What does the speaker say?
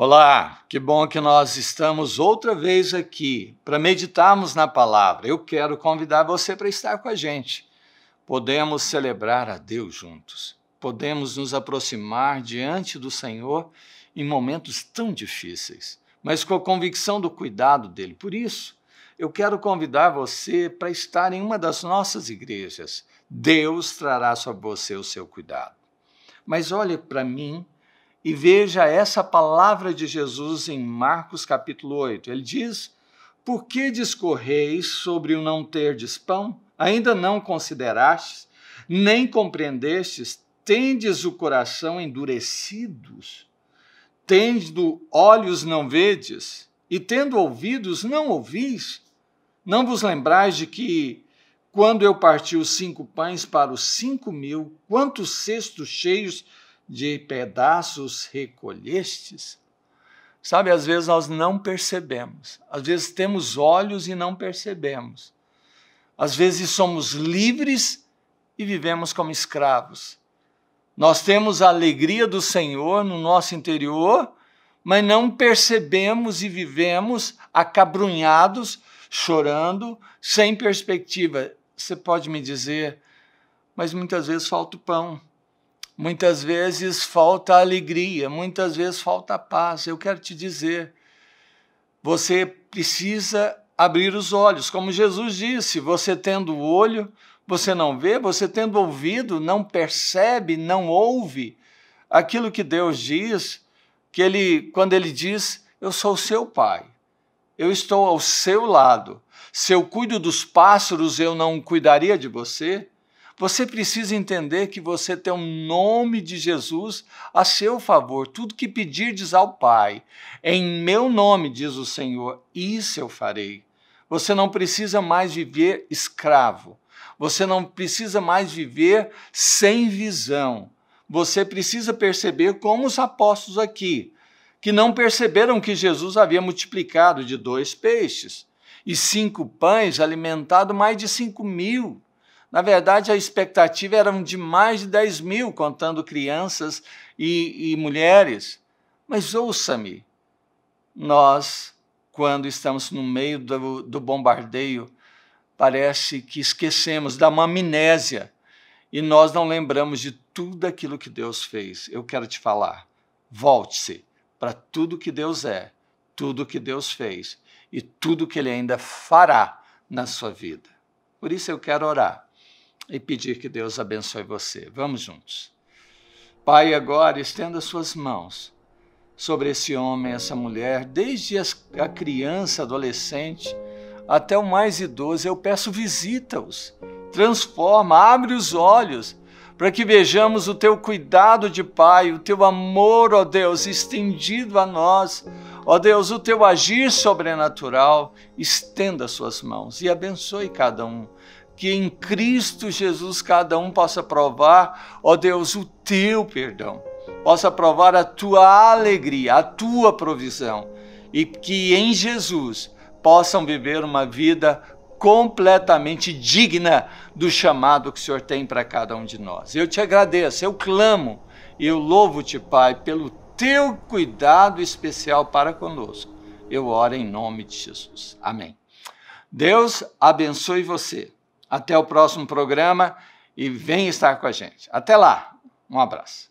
Olá, que bom que nós estamos outra vez aqui para meditarmos na palavra. Eu quero convidar você para estar com a gente. Podemos celebrar a Deus juntos, podemos nos aproximar diante do Senhor em momentos tão difíceis, mas com a convicção do cuidado dele. Por isso, eu quero convidar você para estar em uma das nossas igrejas. Deus trará sobre você o seu cuidado. Mas olhe para mim e veja essa palavra de Jesus em Marcos capítulo 8. Ele diz: Por que discorreis sobre o não de pão? Ainda não considerastes, nem compreendestes, tendes o coração endurecidos, tendo olhos não vedes, e tendo ouvidos não ouvis, não vos lembrais de que quando eu parti os cinco pães para os cinco mil, quantos cestos cheios de pedaços recolhestes? Sabe, às vezes nós não percebemos, às vezes temos olhos e não percebemos, às vezes somos livres e vivemos como escravos. Nós temos a alegria do Senhor no nosso interior, mas não percebemos e vivemos acabrunhados, chorando, sem perspectiva. Você pode me dizer, mas muitas vezes falta o pão muitas vezes falta alegria, muitas vezes falta paz. Eu quero te dizer, você precisa abrir os olhos, como Jesus disse: você tendo o olho, você não vê, você tendo ouvido, não percebe, não ouve aquilo que Deus diz, que ele quando ele diz: eu sou seu pai. Eu estou ao seu lado. Se eu cuido dos pássaros, eu não cuidaria de você? Você precisa entender que você tem o um nome de Jesus a seu favor. Tudo que pedirdes ao Pai, em meu nome, diz o Senhor, isso eu farei. Você não precisa mais viver escravo. Você não precisa mais viver sem visão. Você precisa perceber, como os apóstolos aqui, que não perceberam que Jesus havia multiplicado de dois peixes e cinco pães, alimentado mais de cinco mil. Na verdade, a expectativa era de mais de 10 mil, contando crianças e, e mulheres. Mas ouça-me, nós, quando estamos no meio do, do bombardeio, parece que esquecemos, da uma amnésia, e nós não lembramos de tudo aquilo que Deus fez. Eu quero te falar, volte-se para tudo que Deus é, tudo que Deus fez e tudo que Ele ainda fará na sua vida. Por isso eu quero orar e pedir que Deus abençoe você. Vamos juntos. Pai, agora estenda suas mãos sobre esse homem, essa mulher, desde a criança, adolescente, até o mais idoso. Eu peço visita-os, transforma, abre os olhos, para que vejamos o teu cuidado de Pai, o teu amor, ó Deus, estendido a nós. Ó Deus, o teu agir sobrenatural, estenda suas mãos e abençoe cada um que em Cristo Jesus cada um possa provar, ó Deus, o teu perdão, possa provar a tua alegria, a tua provisão e que em Jesus possam viver uma vida completamente digna do chamado que o Senhor tem para cada um de nós. Eu te agradeço, eu clamo e eu louvo-te, Pai, pelo teu cuidado especial para conosco. Eu oro em nome de Jesus. Amém. Deus abençoe você. Até o próximo programa e vem estar com a gente. Até lá, um abraço.